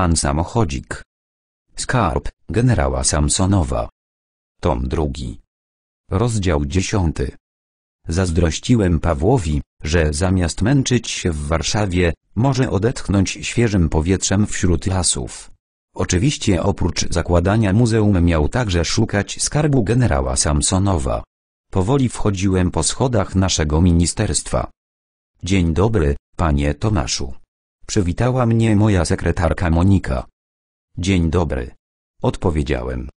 Pan samochodzik. Skarb, generała Samsonowa. Tom drugi. Rozdział dziesiąty. Zazdrościłem Pawłowi, że zamiast męczyć się w Warszawie, może odetchnąć świeżym powietrzem wśród lasów. Oczywiście oprócz zakładania muzeum miał także szukać skarbu generała Samsonowa. Powoli wchodziłem po schodach naszego ministerstwa. Dzień dobry, panie Tomaszu. Przywitała mnie moja sekretarka Monika. Dzień dobry. Odpowiedziałem.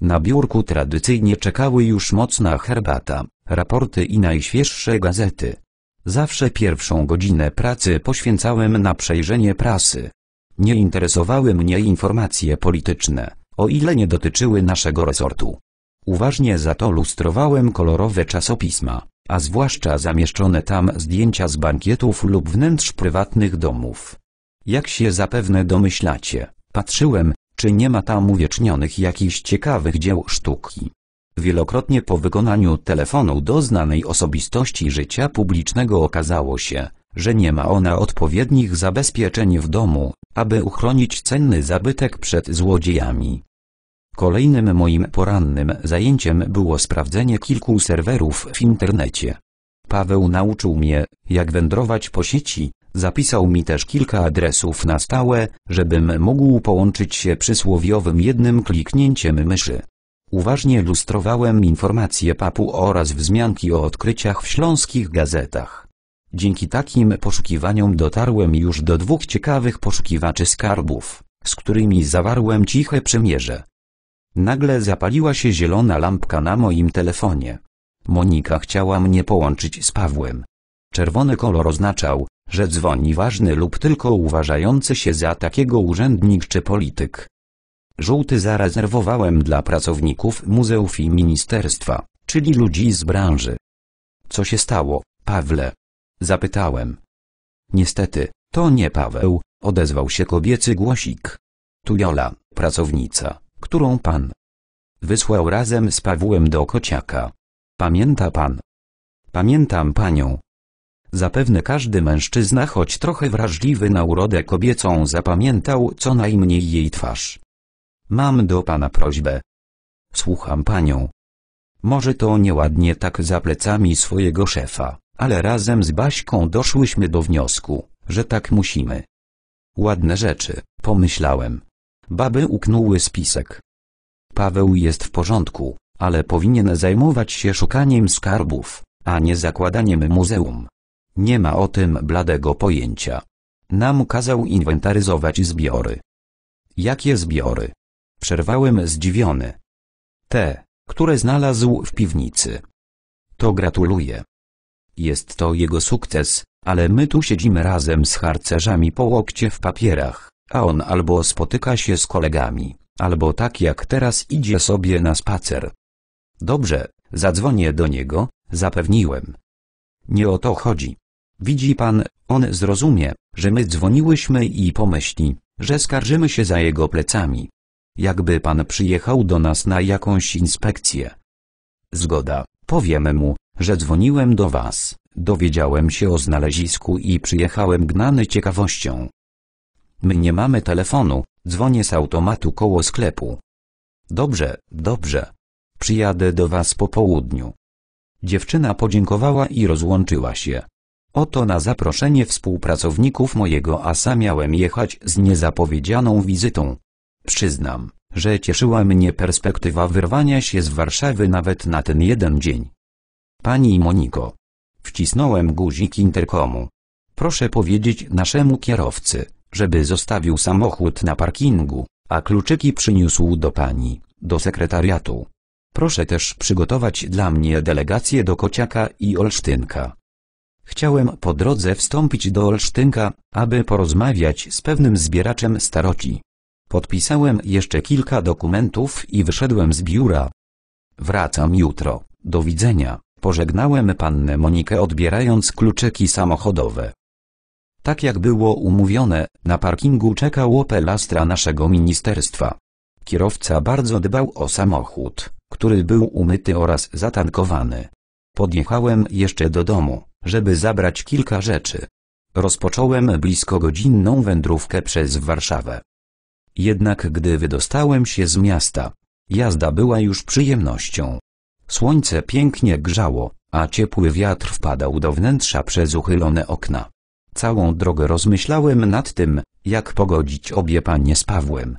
Na biurku tradycyjnie czekały już mocna herbata, raporty i najświeższe gazety. Zawsze pierwszą godzinę pracy poświęcałem na przejrzenie prasy. Nie interesowały mnie informacje polityczne, o ile nie dotyczyły naszego resortu. Uważnie za to lustrowałem kolorowe czasopisma a zwłaszcza zamieszczone tam zdjęcia z bankietów lub wnętrz prywatnych domów. Jak się zapewne domyślacie, patrzyłem, czy nie ma tam uwiecznionych jakichś ciekawych dzieł sztuki. Wielokrotnie po wykonaniu telefonu do znanej osobistości życia publicznego okazało się, że nie ma ona odpowiednich zabezpieczeń w domu, aby uchronić cenny zabytek przed złodziejami. Kolejnym moim porannym zajęciem było sprawdzenie kilku serwerów w internecie. Paweł nauczył mnie, jak wędrować po sieci, zapisał mi też kilka adresów na stałe, żebym mógł połączyć się przysłowiowym jednym kliknięciem myszy. Uważnie lustrowałem informacje papu oraz wzmianki o odkryciach w śląskich gazetach. Dzięki takim poszukiwaniom dotarłem już do dwóch ciekawych poszukiwaczy skarbów, z którymi zawarłem ciche przymierze. Nagle zapaliła się zielona lampka na moim telefonie. Monika chciała mnie połączyć z Pawłem. Czerwony kolor oznaczał, że dzwoni ważny lub tylko uważający się za takiego urzędnik czy polityk. Żółty zarezerwowałem dla pracowników muzeów i ministerstwa, czyli ludzi z branży. Co się stało, Pawle? Zapytałem. Niestety, to nie Paweł, odezwał się kobiecy głosik. Tu Jola, pracownica którą pan wysłał razem z Pawłem do Kociaka. Pamięta pan? Pamiętam panią. Zapewne każdy mężczyzna, choć trochę wrażliwy na urodę kobiecą, zapamiętał co najmniej jej twarz. Mam do pana prośbę. Słucham panią. Może to nieładnie tak za plecami swojego szefa, ale razem z Baśką doszłyśmy do wniosku, że tak musimy. Ładne rzeczy, pomyślałem, Baby uknuły spisek. Paweł jest w porządku, ale powinien zajmować się szukaniem skarbów, a nie zakładaniem muzeum. Nie ma o tym bladego pojęcia. Nam kazał inwentaryzować zbiory. Jakie zbiory? Przerwałem zdziwiony. Te, które znalazł w piwnicy. To gratuluję. Jest to jego sukces, ale my tu siedzimy razem z harcerzami po łokcie w papierach a on albo spotyka się z kolegami, albo tak jak teraz idzie sobie na spacer. Dobrze, zadzwonię do niego, zapewniłem. Nie o to chodzi. Widzi pan, on zrozumie, że my dzwoniłyśmy i pomyśli, że skarżymy się za jego plecami. Jakby pan przyjechał do nas na jakąś inspekcję. Zgoda, Powiemy mu, że dzwoniłem do was, dowiedziałem się o znalezisku i przyjechałem gnany ciekawością. My nie mamy telefonu, dzwonię z automatu koło sklepu. Dobrze, dobrze. Przyjadę do was po południu. Dziewczyna podziękowała i rozłączyła się. Oto na zaproszenie współpracowników mojego asa miałem jechać z niezapowiedzianą wizytą. Przyznam, że cieszyła mnie perspektywa wyrwania się z Warszawy nawet na ten jeden dzień. Pani Moniko. Wcisnąłem guzik interkomu. Proszę powiedzieć naszemu kierowcy, żeby zostawił samochód na parkingu, a kluczyki przyniósł do pani, do sekretariatu. Proszę też przygotować dla mnie delegację do Kociaka i Olsztynka. Chciałem po drodze wstąpić do Olsztynka, aby porozmawiać z pewnym zbieraczem staroci. Podpisałem jeszcze kilka dokumentów i wyszedłem z biura. Wracam jutro, do widzenia, pożegnałem pannę Monikę odbierając kluczyki samochodowe. Tak jak było umówione, na parkingu czekał Opel Astra naszego ministerstwa. Kierowca bardzo dbał o samochód, który był umyty oraz zatankowany. Podjechałem jeszcze do domu, żeby zabrać kilka rzeczy. Rozpocząłem blisko godzinną wędrówkę przez Warszawę. Jednak gdy wydostałem się z miasta, jazda była już przyjemnością. Słońce pięknie grzało, a ciepły wiatr wpadał do wnętrza przez uchylone okna. Całą drogę rozmyślałem nad tym, jak pogodzić obie panie z Pawłem.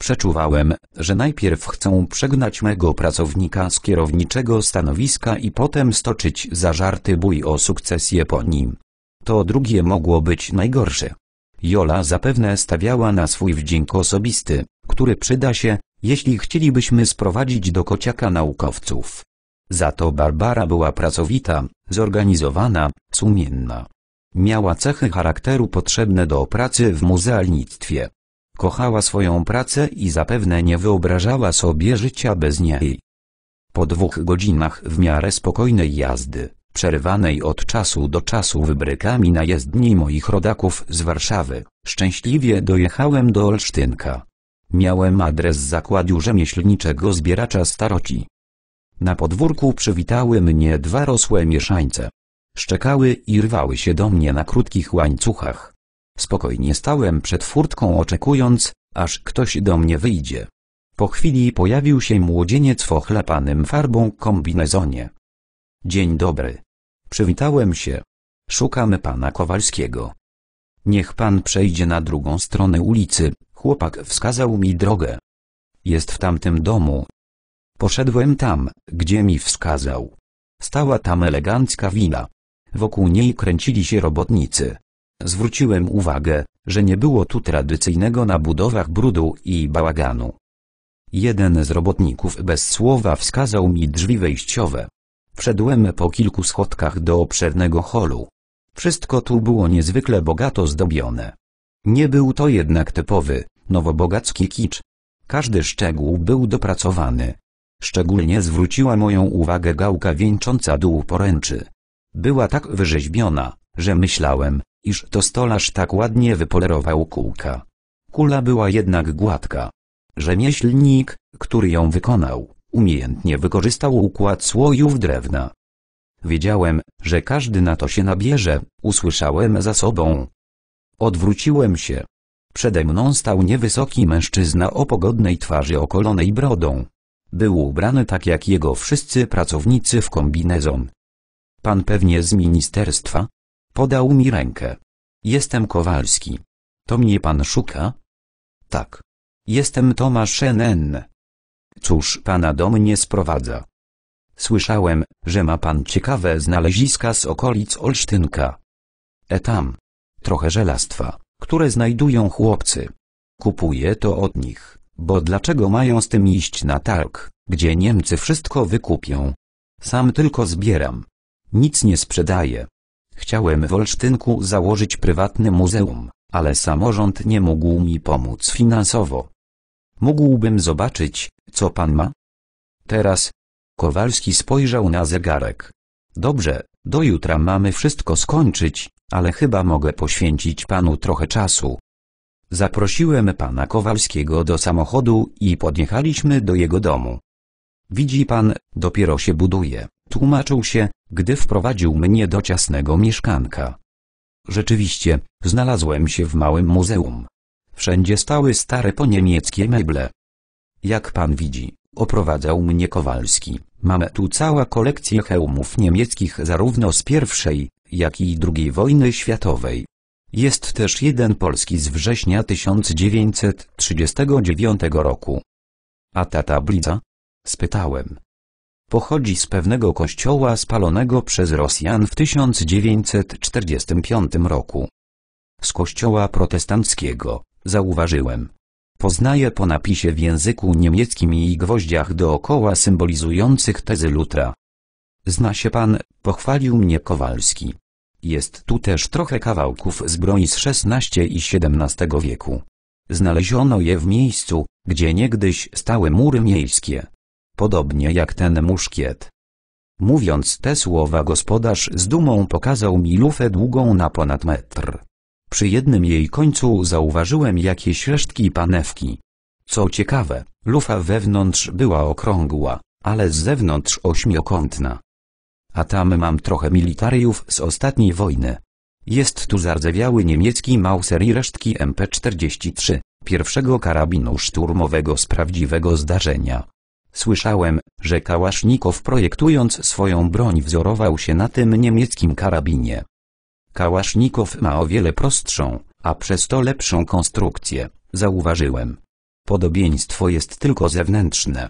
Przeczuwałem, że najpierw chcą przegnać mego pracownika z kierowniczego stanowiska i potem stoczyć zażarty bój o sukcesję po nim. To drugie mogło być najgorsze. Jola zapewne stawiała na swój wdzięk osobisty, który przyda się, jeśli chcielibyśmy sprowadzić do kociaka naukowców. Za to Barbara była pracowita, zorganizowana, sumienna. Miała cechy charakteru potrzebne do pracy w muzealnictwie. Kochała swoją pracę i zapewne nie wyobrażała sobie życia bez niej. Po dwóch godzinach w miarę spokojnej jazdy, przerywanej od czasu do czasu wybrykami na jezdni moich rodaków z Warszawy, szczęśliwie dojechałem do Olsztynka. Miałem adres zakładu rzemieślniczego zbieracza staroci. Na podwórku przywitały mnie dwa rosłe mieszańce szczekały i rwały się do mnie na krótkich łańcuchach. Spokojnie stałem przed furtką oczekując, aż ktoś do mnie wyjdzie. Po chwili pojawił się młodzieniec w ochlapanym farbą kombinezonie. Dzień dobry. Przywitałem się. Szukamy pana Kowalskiego. Niech pan przejdzie na drugą stronę ulicy, chłopak wskazał mi drogę. Jest w tamtym domu. Poszedłem tam, gdzie mi wskazał. Stała tam elegancka wina. Wokół niej kręcili się robotnicy. Zwróciłem uwagę, że nie było tu tradycyjnego na budowach brudu i bałaganu. Jeden z robotników bez słowa wskazał mi drzwi wejściowe. Wszedłem po kilku schodkach do obszernego holu. Wszystko tu było niezwykle bogato zdobione. Nie był to jednak typowy, nowobogacki kicz. Każdy szczegół był dopracowany. Szczególnie zwróciła moją uwagę gałka wieńcząca dół poręczy. Była tak wyrzeźbiona, że myślałem, iż to stolarz tak ładnie wypolerował kółka. Kula była jednak gładka. Rzemieślnik, który ją wykonał, umiejętnie wykorzystał układ słojów drewna. Wiedziałem, że każdy na to się nabierze, usłyszałem za sobą. Odwróciłem się. Przede mną stał niewysoki mężczyzna o pogodnej twarzy okolonej brodą. Był ubrany tak jak jego wszyscy pracownicy w kombinezon. Pan pewnie z ministerstwa? Podał mi rękę. Jestem Kowalski. To mnie pan szuka? Tak. Jestem Tomasz N. Cóż pana do mnie sprowadza? Słyszałem, że ma pan ciekawe znaleziska z okolic Olsztynka. E tam. Trochę żelastwa, które znajdują chłopcy. Kupuję to od nich, bo dlaczego mają z tym iść na targ, gdzie Niemcy wszystko wykupią? Sam tylko zbieram. Nic nie sprzedaję. Chciałem w Olsztynku założyć prywatne muzeum, ale samorząd nie mógł mi pomóc finansowo. Mógłbym zobaczyć, co pan ma? Teraz. Kowalski spojrzał na zegarek. Dobrze, do jutra mamy wszystko skończyć, ale chyba mogę poświęcić panu trochę czasu. Zaprosiłem pana Kowalskiego do samochodu i podjechaliśmy do jego domu. Widzi pan, dopiero się buduje. Tłumaczył się, gdy wprowadził mnie do ciasnego mieszkanka. Rzeczywiście, znalazłem się w małym muzeum. Wszędzie stały stare poniemieckie meble. Jak pan widzi, oprowadzał mnie Kowalski, mamy tu cała kolekcję hełmów niemieckich zarówno z pierwszej, jak i drugiej wojny światowej. Jest też jeden polski z września 1939 roku. A ta tablica? Spytałem. Pochodzi z pewnego kościoła spalonego przez Rosjan w 1945 roku. Z kościoła protestanckiego, zauważyłem. Poznaje po napisie w języku niemieckim i gwoździach dookoła symbolizujących tezy Lutra. Zna się pan, pochwalił mnie Kowalski. Jest tu też trochę kawałków z broni z XVI i XVII wieku. Znaleziono je w miejscu, gdzie niegdyś stały mury miejskie podobnie jak ten muszkiet. Mówiąc te słowa gospodarz z dumą pokazał mi lufę długą na ponad metr. Przy jednym jej końcu zauważyłem jakieś resztki panewki. Co ciekawe, lufa wewnątrz była okrągła, ale z zewnątrz ośmiokątna. A tam mam trochę militariów z ostatniej wojny. Jest tu zardzewiały niemiecki Mauser i resztki MP43, pierwszego karabinu szturmowego z prawdziwego zdarzenia. Słyszałem, że Kałasznikow projektując swoją broń wzorował się na tym niemieckim karabinie. Kałasznikow ma o wiele prostszą, a przez to lepszą konstrukcję, zauważyłem. Podobieństwo jest tylko zewnętrzne.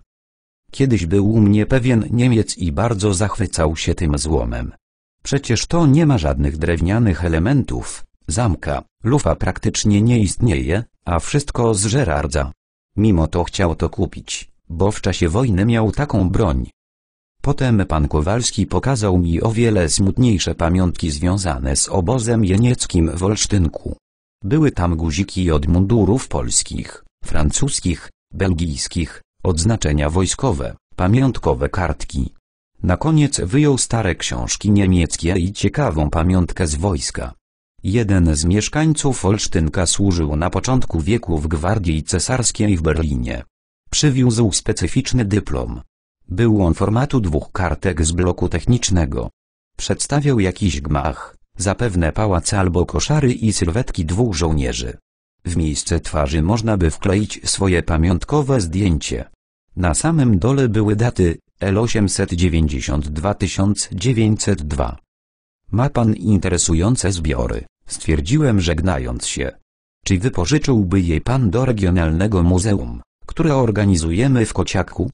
Kiedyś był u mnie pewien Niemiec i bardzo zachwycał się tym złomem. Przecież to nie ma żadnych drewnianych elementów, zamka, lufa praktycznie nie istnieje, a wszystko z żerardza. Mimo to chciał to kupić bo w czasie wojny miał taką broń. Potem pan Kowalski pokazał mi o wiele smutniejsze pamiątki związane z obozem jenieckim w Olsztynku. Były tam guziki od mundurów polskich, francuskich, belgijskich, odznaczenia wojskowe, pamiątkowe kartki. Na koniec wyjął stare książki niemieckie i ciekawą pamiątkę z wojska. Jeden z mieszkańców Olsztynka służył na początku wieku w Gwardii Cesarskiej w Berlinie. Przywiózł specyficzny dyplom. Był on formatu dwóch kartek z bloku technicznego. Przedstawiał jakiś gmach, zapewne pałac albo koszary i sylwetki dwóch żołnierzy. W miejsce twarzy można by wkleić swoje pamiątkowe zdjęcie. Na samym dole były daty l 892 1902 Ma pan interesujące zbiory, stwierdziłem żegnając się. Czy wypożyczyłby je pan do regionalnego muzeum? które organizujemy w Kociaku.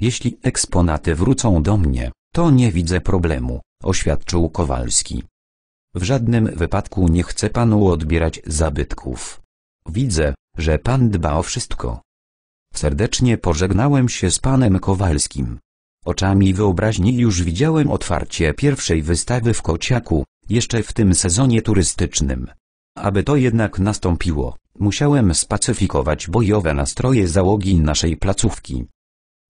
Jeśli eksponaty wrócą do mnie, to nie widzę problemu, oświadczył Kowalski. W żadnym wypadku nie chcę panu odbierać zabytków. Widzę, że pan dba o wszystko. Serdecznie pożegnałem się z panem Kowalskim. Oczami wyobraźni już widziałem otwarcie pierwszej wystawy w Kociaku, jeszcze w tym sezonie turystycznym. Aby to jednak nastąpiło, Musiałem spacyfikować bojowe nastroje załogi naszej placówki.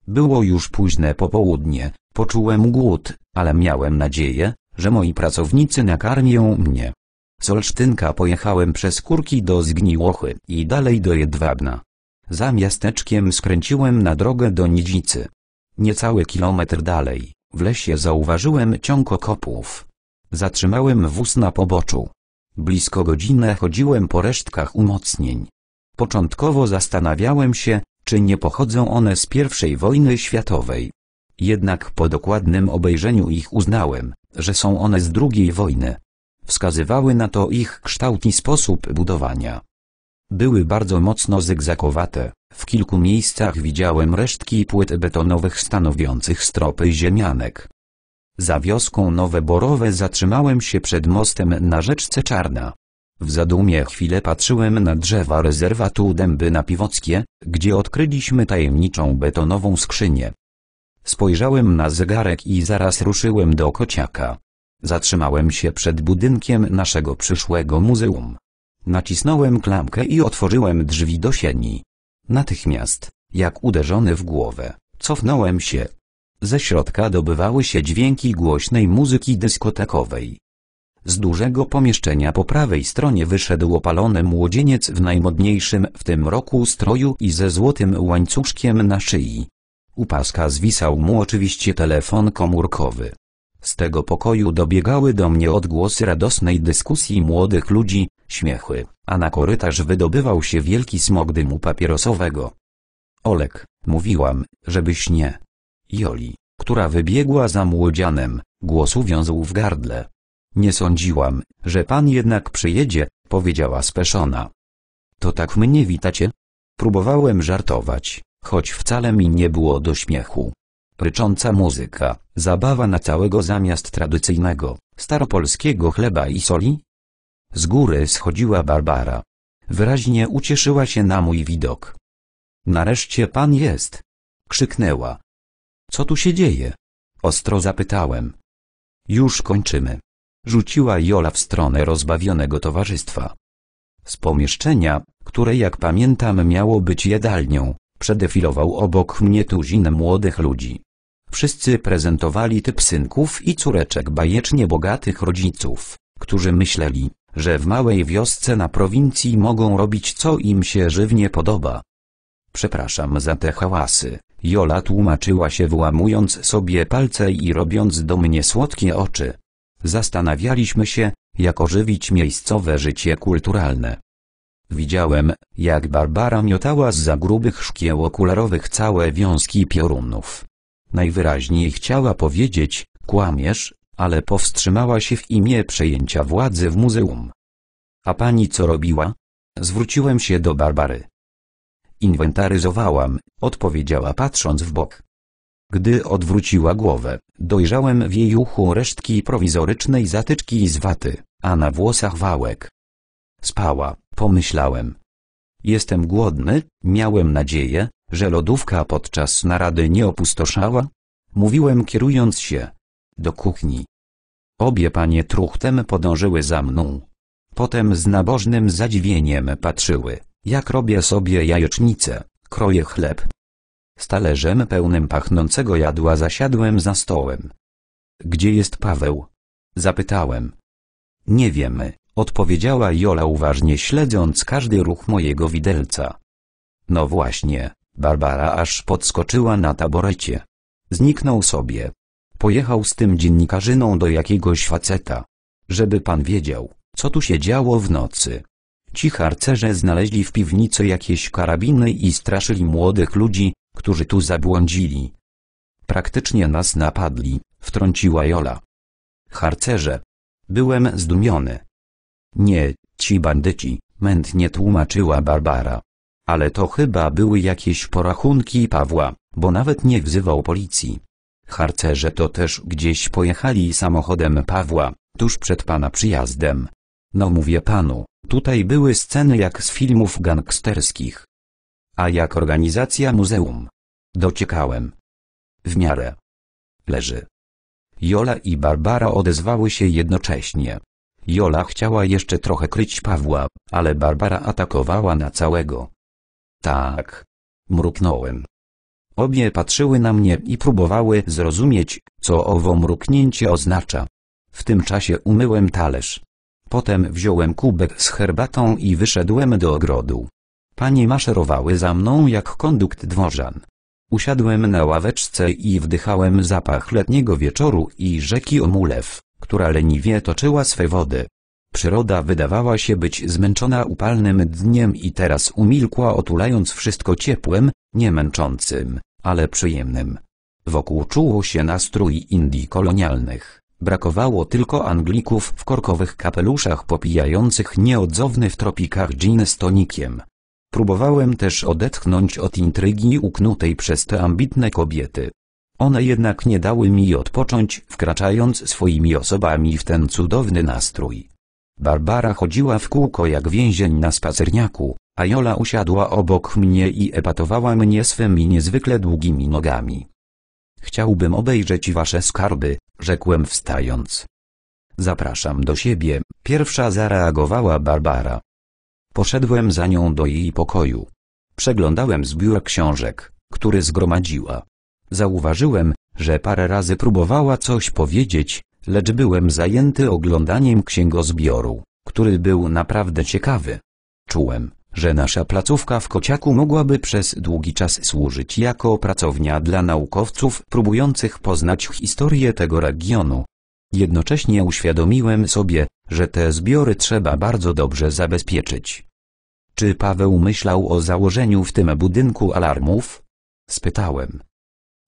Było już późne popołudnie, poczułem głód, ale miałem nadzieję, że moi pracownicy nakarmią mnie. Z Olsztynka pojechałem przez Kurki do Zgniłochy i dalej do Jedwabna. Za miasteczkiem skręciłem na drogę do Nidzicy. Niecały kilometr dalej, w lesie zauważyłem ciąg okopów. Zatrzymałem wóz na poboczu. Blisko godzinę chodziłem po resztkach umocnień. Początkowo zastanawiałem się, czy nie pochodzą one z pierwszej wojny światowej. Jednak po dokładnym obejrzeniu ich uznałem, że są one z drugiej wojny. Wskazywały na to ich kształt i sposób budowania. Były bardzo mocno zygzakowate, w kilku miejscach widziałem resztki płyt betonowych stanowiących stropy ziemianek. Za wioską Nowe Borowe zatrzymałem się przed mostem na rzeczce Czarna. W zadumie chwilę patrzyłem na drzewa rezerwatu Dęby na Piwockie, gdzie odkryliśmy tajemniczą betonową skrzynię. Spojrzałem na zegarek i zaraz ruszyłem do kociaka. Zatrzymałem się przed budynkiem naszego przyszłego muzeum. Nacisnąłem klamkę i otworzyłem drzwi do sieni. Natychmiast, jak uderzony w głowę, cofnąłem się, ze środka dobywały się dźwięki głośnej muzyki dyskotekowej. Z dużego pomieszczenia po prawej stronie wyszedł opalony młodzieniec w najmodniejszym w tym roku stroju i ze złotym łańcuszkiem na szyi. U paska zwisał mu oczywiście telefon komórkowy. Z tego pokoju dobiegały do mnie odgłosy radosnej dyskusji młodych ludzi, śmiechy, a na korytarz wydobywał się wielki smog dymu papierosowego. Olek, mówiłam, żebyś nie. Joli, która wybiegła za młodzianem, głos uwiązł w gardle. Nie sądziłam, że pan jednak przyjedzie, powiedziała speszona. To tak mnie witacie? Próbowałem żartować, choć wcale mi nie było do śmiechu. Rycząca muzyka, zabawa na całego zamiast tradycyjnego, staropolskiego chleba i soli? Z góry schodziła Barbara. Wyraźnie ucieszyła się na mój widok. Nareszcie pan jest! Krzyknęła, co tu się dzieje? Ostro zapytałem. Już kończymy. Rzuciła Jola w stronę rozbawionego towarzystwa. Z pomieszczenia, które jak pamiętam miało być jadalnią, przedefilował obok mnie tuzin młodych ludzi. Wszyscy prezentowali typ synków i córeczek bajecznie bogatych rodziców, którzy myśleli, że w małej wiosce na prowincji mogą robić co im się żywnie podoba. Przepraszam za te hałasy, Jola tłumaczyła się wyłamując sobie palce i robiąc do mnie słodkie oczy. Zastanawialiśmy się, jak ożywić miejscowe życie kulturalne. Widziałem, jak Barbara miotała z za grubych szkieł okularowych całe wiązki piorunów. Najwyraźniej chciała powiedzieć, kłamiesz, ale powstrzymała się w imię przejęcia władzy w muzeum. A pani co robiła? Zwróciłem się do Barbary. Inwentaryzowałam, odpowiedziała patrząc w bok. Gdy odwróciła głowę, dojrzałem w jej uchu resztki prowizorycznej zatyczki z waty, a na włosach wałek. Spała, pomyślałem. Jestem głodny, miałem nadzieję, że lodówka podczas narady nie opustoszała. Mówiłem kierując się do kuchni. Obie panie truchtem podążyły za mną. Potem z nabożnym zadziwieniem patrzyły jak robię sobie jajecznicę, kroję chleb. Z talerzem pełnym pachnącego jadła zasiadłem za stołem. Gdzie jest Paweł? Zapytałem. Nie wiemy, odpowiedziała Jola uważnie śledząc każdy ruch mojego widelca. No właśnie, Barbara aż podskoczyła na taborecie. Zniknął sobie. Pojechał z tym dziennikarzyną do jakiegoś faceta. Żeby pan wiedział, co tu się działo w nocy. Ci harcerze znaleźli w piwnicy jakieś karabiny i straszyli młodych ludzi, którzy tu zabłądzili. Praktycznie nas napadli, wtrąciła Jola. Harcerze. Byłem zdumiony. Nie, ci bandyci, mętnie tłumaczyła Barbara. Ale to chyba były jakieś porachunki Pawła, bo nawet nie wzywał policji. Harcerze to też gdzieś pojechali samochodem Pawła, tuż przed pana przyjazdem, no mówię panu, tutaj były sceny jak z filmów gangsterskich. A jak organizacja muzeum. Dociekałem. W miarę. Leży. Jola i Barbara odezwały się jednocześnie. Jola chciała jeszcze trochę kryć Pawła, ale Barbara atakowała na całego. Tak. Mruknąłem. Obie patrzyły na mnie i próbowały zrozumieć, co owo mruknięcie oznacza. W tym czasie umyłem talerz. Potem wziąłem kubek z herbatą i wyszedłem do ogrodu. Panie maszerowały za mną jak kondukt dworzan. Usiadłem na ławeczce i wdychałem zapach letniego wieczoru i rzeki Omulew, która leniwie toczyła swe wody. Przyroda wydawała się być zmęczona upalnym dniem i teraz umilkła otulając wszystko ciepłem, nie męczącym, ale przyjemnym. Wokół czuło się nastrój Indii kolonialnych. Brakowało tylko Anglików w korkowych kapeluszach popijających nieodzowny w tropikach gin z tonikiem. Próbowałem też odetchnąć od intrygi uknutej przez te ambitne kobiety. One jednak nie dały mi odpocząć, wkraczając swoimi osobami w ten cudowny nastrój. Barbara chodziła w kółko jak więzień na spacerniaku, a Jola usiadła obok mnie i epatowała mnie swymi niezwykle długimi nogami. Chciałbym obejrzeć wasze skarby, rzekłem wstając. Zapraszam do siebie, pierwsza zareagowała Barbara. Poszedłem za nią do jej pokoju. Przeglądałem zbiór książek, który zgromadziła. Zauważyłem, że parę razy próbowała coś powiedzieć, lecz byłem zajęty oglądaniem księgozbioru, który był naprawdę ciekawy. Czułem, że nasza placówka w Kociaku mogłaby przez długi czas służyć jako pracownia dla naukowców próbujących poznać historię tego regionu. Jednocześnie uświadomiłem sobie, że te zbiory trzeba bardzo dobrze zabezpieczyć. Czy Paweł myślał o założeniu w tym budynku alarmów? Spytałem.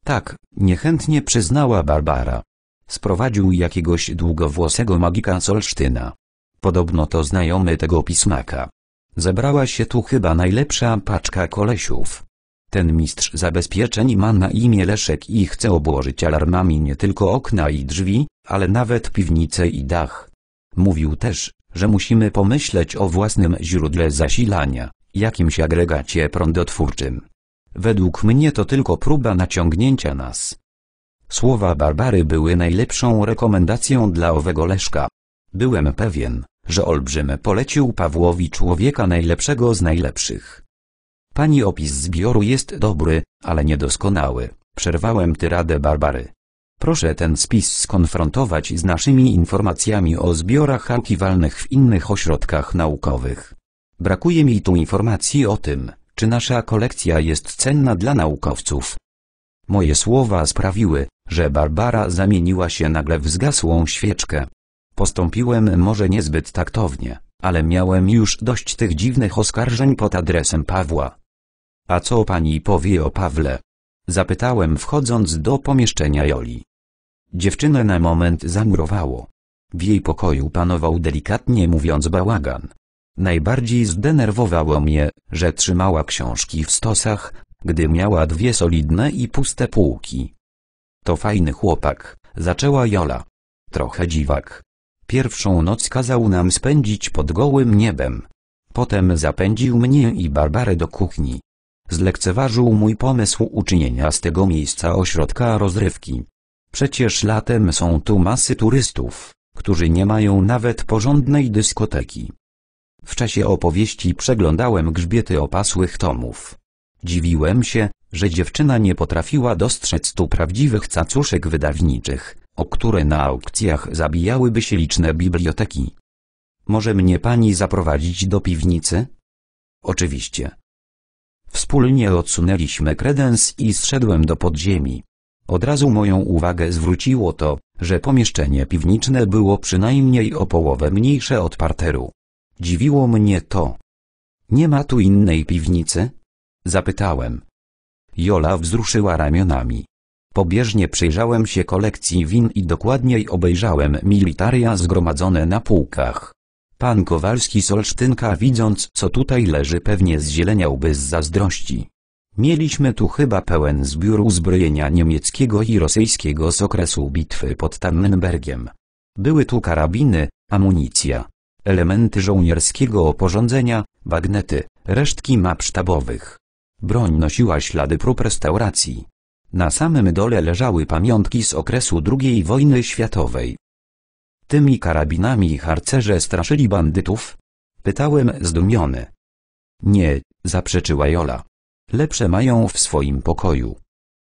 Tak, niechętnie przyznała Barbara. Sprowadził jakiegoś długowłosego magika solsztyna. Podobno to znajomy tego pismaka. Zebrała się tu chyba najlepsza paczka kolesiów. Ten mistrz zabezpieczeń ma na imię Leszek i chce obłożyć alarmami nie tylko okna i drzwi, ale nawet piwnice i dach. Mówił też, że musimy pomyśleć o własnym źródle zasilania, jakimś agregacie prądotwórczym. Według mnie to tylko próba naciągnięcia nas. Słowa Barbary były najlepszą rekomendacją dla owego Leszka. Byłem pewien, że olbrzym polecił Pawłowi człowieka najlepszego z najlepszych. Pani opis zbioru jest dobry, ale niedoskonały, przerwałem tyradę Barbary. Proszę ten spis skonfrontować z naszymi informacjami o zbiorach archiwalnych w innych ośrodkach naukowych. Brakuje mi tu informacji o tym, czy nasza kolekcja jest cenna dla naukowców. Moje słowa sprawiły, że Barbara zamieniła się nagle w zgasłą świeczkę. Postąpiłem może niezbyt taktownie, ale miałem już dość tych dziwnych oskarżeń pod adresem Pawła. A co pani powie o Pawle? Zapytałem wchodząc do pomieszczenia Joli. Dziewczynę na moment zamurowało. W jej pokoju panował delikatnie mówiąc bałagan. Najbardziej zdenerwowało mnie, że trzymała książki w stosach, gdy miała dwie solidne i puste półki. To fajny chłopak, zaczęła Jola. Trochę dziwak, Pierwszą noc kazał nam spędzić pod gołym niebem. Potem zapędził mnie i Barbarę do kuchni. Zlekceważył mój pomysł uczynienia z tego miejsca ośrodka rozrywki. Przecież latem są tu masy turystów, którzy nie mają nawet porządnej dyskoteki. W czasie opowieści przeglądałem grzbiety opasłych tomów. Dziwiłem się, że dziewczyna nie potrafiła dostrzec tu prawdziwych cacuszek wydawniczych, o które na aukcjach zabijałyby się liczne biblioteki. Może mnie pani zaprowadzić do piwnicy? Oczywiście. Wspólnie odsunęliśmy kredens i zszedłem do podziemi. Od razu moją uwagę zwróciło to, że pomieszczenie piwniczne było przynajmniej o połowę mniejsze od parteru. Dziwiło mnie to. Nie ma tu innej piwnicy? Zapytałem. Jola wzruszyła ramionami. Pobieżnie przyjrzałem się kolekcji win i dokładniej obejrzałem militaria zgromadzone na półkach. Pan Kowalski Solsztynka widząc co tutaj leży pewnie zzieleniałby z zazdrości. Mieliśmy tu chyba pełen zbiór uzbrojenia niemieckiego i rosyjskiego z okresu bitwy pod Tannenbergiem. Były tu karabiny, amunicja, elementy żołnierskiego oporządzenia, bagnety, resztki map sztabowych. Broń nosiła ślady prób restauracji. Na samym dole leżały pamiątki z okresu II wojny światowej. Tymi karabinami harcerze straszyli bandytów? Pytałem zdumiony. Nie, zaprzeczyła Jola. Lepsze mają w swoim pokoju.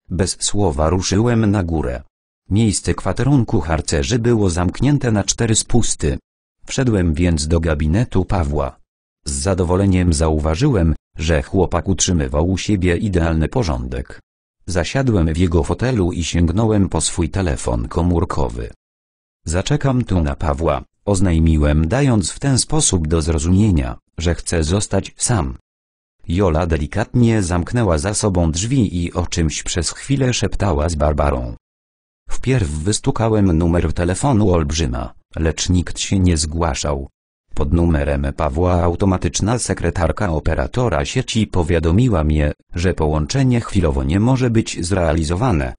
Bez słowa ruszyłem na górę. Miejsce kwaterunku harcerzy było zamknięte na cztery spusty. Wszedłem więc do gabinetu Pawła. Z zadowoleniem zauważyłem, że chłopak utrzymywał u siebie idealny porządek. Zasiadłem w jego fotelu i sięgnąłem po swój telefon komórkowy. Zaczekam tu na Pawła, oznajmiłem dając w ten sposób do zrozumienia, że chcę zostać sam. Jola delikatnie zamknęła za sobą drzwi i o czymś przez chwilę szeptała z Barbarą. Wpierw wystukałem numer telefonu olbrzyma, lecz nikt się nie zgłaszał pod numerem Pawła automatyczna sekretarka operatora sieci powiadomiła mnie, że połączenie chwilowo nie może być zrealizowane.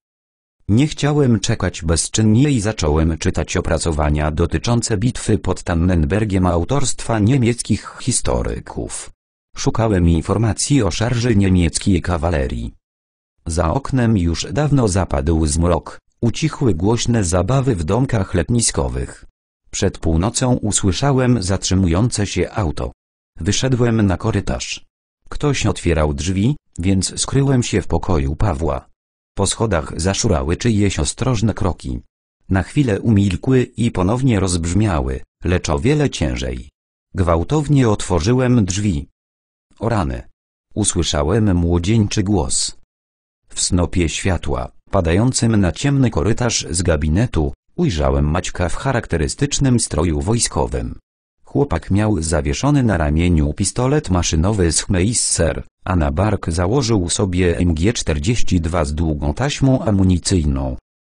Nie chciałem czekać bezczynnie i zacząłem czytać opracowania dotyczące bitwy pod Tannenbergiem autorstwa niemieckich historyków. Szukałem informacji o szarży niemieckiej kawalerii. Za oknem już dawno zapadł zmrok, ucichły głośne zabawy w domkach letniskowych. Przed północą usłyszałem zatrzymujące się auto. Wyszedłem na korytarz. Ktoś otwierał drzwi, więc skryłem się w pokoju Pawła. Po schodach zaszurały czyjeś ostrożne kroki. Na chwilę umilkły i ponownie rozbrzmiały, lecz o wiele ciężej. Gwałtownie otworzyłem drzwi. O rany! Usłyszałem młodzieńczy głos. W snopie światła, padającym na ciemny korytarz z gabinetu, Ujrzałem Maćka w charakterystycznym stroju wojskowym. Chłopak miał zawieszony na ramieniu pistolet maszynowy z Hmeisser, a na bark założył sobie MG-42 z długą taśmą amunicyjną.